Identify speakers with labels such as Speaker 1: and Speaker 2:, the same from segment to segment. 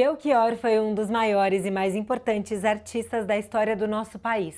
Speaker 1: Belchior foi um dos maiores e mais importantes artistas da história do nosso país.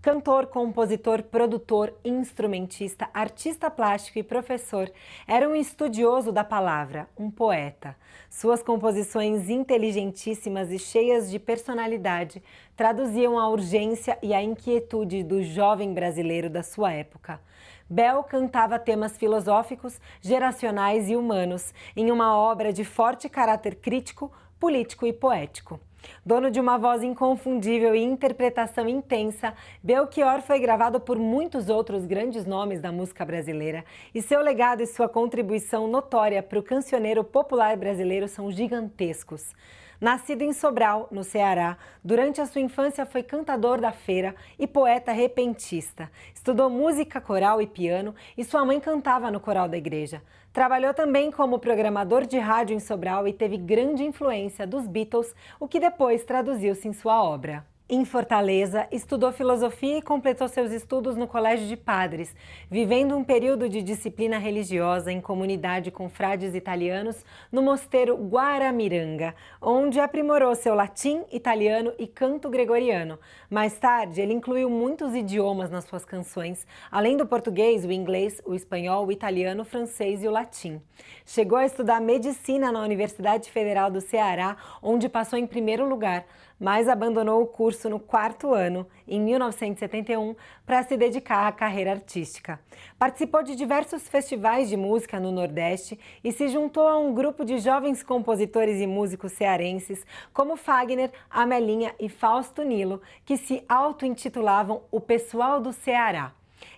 Speaker 1: Cantor, compositor, produtor, instrumentista, artista plástico e professor, era um estudioso da palavra, um poeta. Suas composições inteligentíssimas e cheias de personalidade traduziam a urgência e a inquietude do jovem brasileiro da sua época. Bel cantava temas filosóficos, geracionais e humanos, em uma obra de forte caráter crítico, político e poético. Dono de uma voz inconfundível e interpretação intensa, Belchior foi gravado por muitos outros grandes nomes da música brasileira e seu legado e sua contribuição notória para o cancioneiro popular brasileiro são gigantescos. Nascido em Sobral, no Ceará, durante a sua infância foi cantador da feira e poeta repentista. Estudou música coral e piano e sua mãe cantava no coral da igreja. Trabalhou também como programador de rádio em Sobral e teve grande influência dos Beatles, o que depois traduziu-se em sua obra em Fortaleza, estudou filosofia e completou seus estudos no Colégio de Padres, vivendo um período de disciplina religiosa em comunidade com frades italianos no mosteiro Guaramiranga, onde aprimorou seu latim, italiano e canto gregoriano. Mais tarde, ele incluiu muitos idiomas nas suas canções, além do português, o inglês, o espanhol, o italiano, o francês e o latim. Chegou a estudar medicina na Universidade Federal do Ceará, onde passou em primeiro lugar mas abandonou o curso no quarto ano, em 1971, para se dedicar à carreira artística. Participou de diversos festivais de música no Nordeste e se juntou a um grupo de jovens compositores e músicos cearenses, como Fagner, Amelinha e Fausto Nilo, que se auto-intitulavam o Pessoal do Ceará.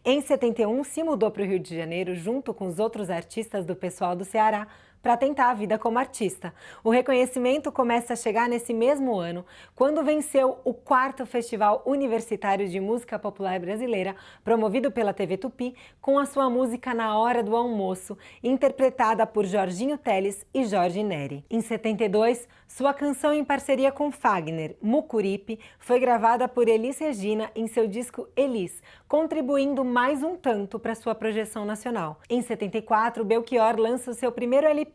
Speaker 1: Em 71, se mudou para o Rio de Janeiro junto com os outros artistas do Pessoal do Ceará para tentar a vida como artista. O reconhecimento começa a chegar nesse mesmo ano, quando venceu o quarto Festival Universitário de Música Popular Brasileira, promovido pela TV Tupi, com a sua música Na Hora do Almoço, interpretada por Jorginho Teles e Jorge Neri. Em 72, sua canção em parceria com Fagner, Mucuripe, foi gravada por Elis Regina em seu disco Elis, contribuindo mais um tanto para sua projeção nacional. Em 74, Belchior lança o seu primeiro LP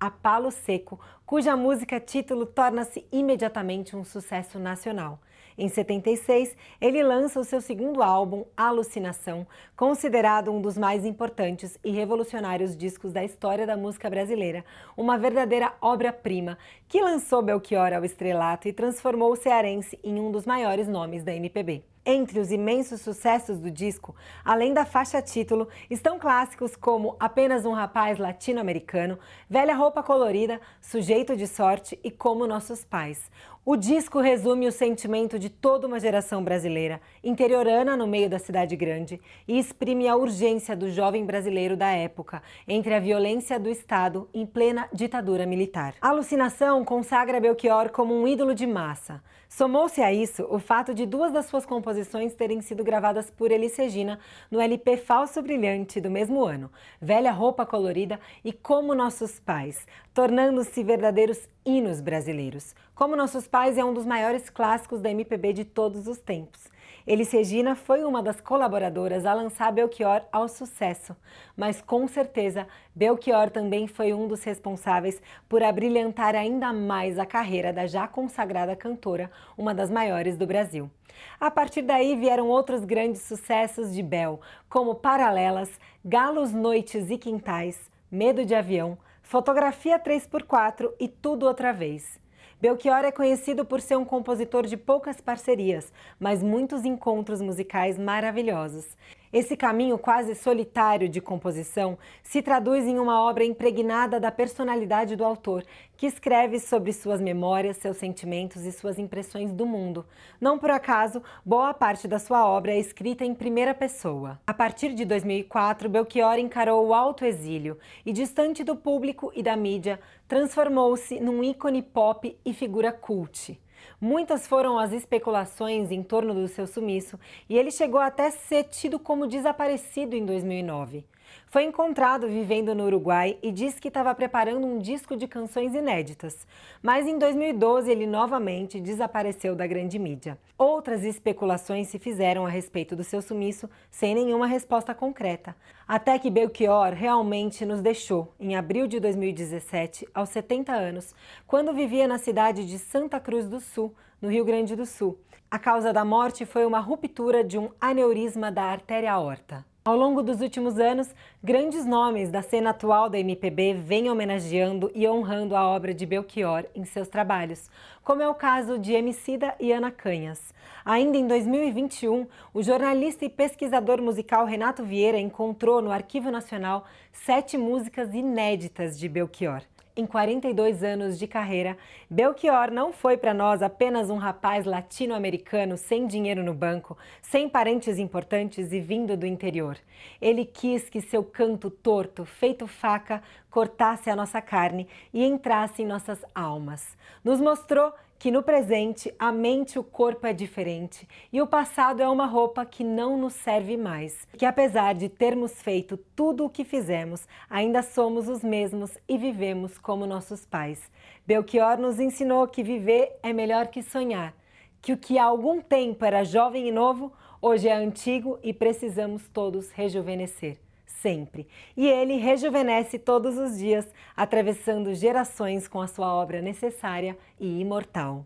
Speaker 1: a Palo Seco, cuja música título torna-se imediatamente um sucesso nacional. Em 76, ele lança o seu segundo álbum, Alucinação, considerado um dos mais importantes e revolucionários discos da história da música brasileira, uma verdadeira obra-prima que lançou Belchior ao estrelato e transformou o cearense em um dos maiores nomes da MPB. Entre os imensos sucessos do disco, além da faixa título, estão clássicos como Apenas um Rapaz Latino-Americano, Velha Roupa Colorida, Sujeito de Sorte e Como Nossos Pais. O disco resume o sentimento de toda uma geração brasileira, interiorana no meio da cidade grande, e exprime a urgência do jovem brasileiro da época, entre a violência do Estado em plena ditadura militar. A alucinação consagra Belchior como um ídolo de massa. Somou-se a isso o fato de duas das suas composições composições terem sido gravadas por Elis Regina no LP Falso Brilhante do mesmo ano, Velha Roupa Colorida e Como Nossos Pais, tornando-se verdadeiros hinos brasileiros. Como Nossos Pais é um dos maiores clássicos da MPB de todos os tempos. Elis Regina foi uma das colaboradoras a lançar Belchior ao sucesso, mas com certeza Belchior também foi um dos responsáveis por abrilhantar ainda mais a carreira da já consagrada cantora, uma das maiores do Brasil. A partir daí vieram outros grandes sucessos de Bel, como Paralelas, Galos Noites e Quintais, Medo de Avião, Fotografia 3x4 e Tudo Outra Vez. Belchior é conhecido por ser um compositor de poucas parcerias, mas muitos encontros musicais maravilhosos. Esse caminho quase solitário de composição se traduz em uma obra impregnada da personalidade do autor, que escreve sobre suas memórias, seus sentimentos e suas impressões do mundo. Não por acaso, boa parte da sua obra é escrita em primeira pessoa. A partir de 2004, Belchior encarou o alto exílio e, distante do público e da mídia, transformou-se num ícone pop e figura cult. Muitas foram as especulações em torno do seu sumiço e ele chegou até ser tido como desaparecido em 2009. Foi encontrado vivendo no Uruguai e diz que estava preparando um disco de canções inéditas. Mas em 2012 ele novamente desapareceu da grande mídia. Outras especulações se fizeram a respeito do seu sumiço, sem nenhuma resposta concreta. Até que Belchior realmente nos deixou, em abril de 2017, aos 70 anos, quando vivia na cidade de Santa Cruz do Sul, no Rio Grande do Sul. A causa da morte foi uma ruptura de um aneurisma da artéria aorta. Ao longo dos últimos anos, grandes nomes da cena atual da MPB vêm homenageando e honrando a obra de Belchior em seus trabalhos, como é o caso de Emicida e Ana Canhas. Ainda em 2021, o jornalista e pesquisador musical Renato Vieira encontrou no Arquivo Nacional sete músicas inéditas de Belchior. Em 42 anos de carreira, Belchior não foi para nós apenas um rapaz latino-americano sem dinheiro no banco, sem parentes importantes e vindo do interior. Ele quis que seu canto torto, feito faca, cortasse a nossa carne e entrasse em nossas almas. Nos mostrou que no presente a mente e o corpo é diferente e o passado é uma roupa que não nos serve mais. Que apesar de termos feito tudo o que fizemos, ainda somos os mesmos e vivemos como nossos pais. Belchior nos ensinou que viver é melhor que sonhar, que o que há algum tempo era jovem e novo, hoje é antigo e precisamos todos rejuvenescer sempre. E ele rejuvenesce todos os dias, atravessando gerações com a sua obra necessária e imortal.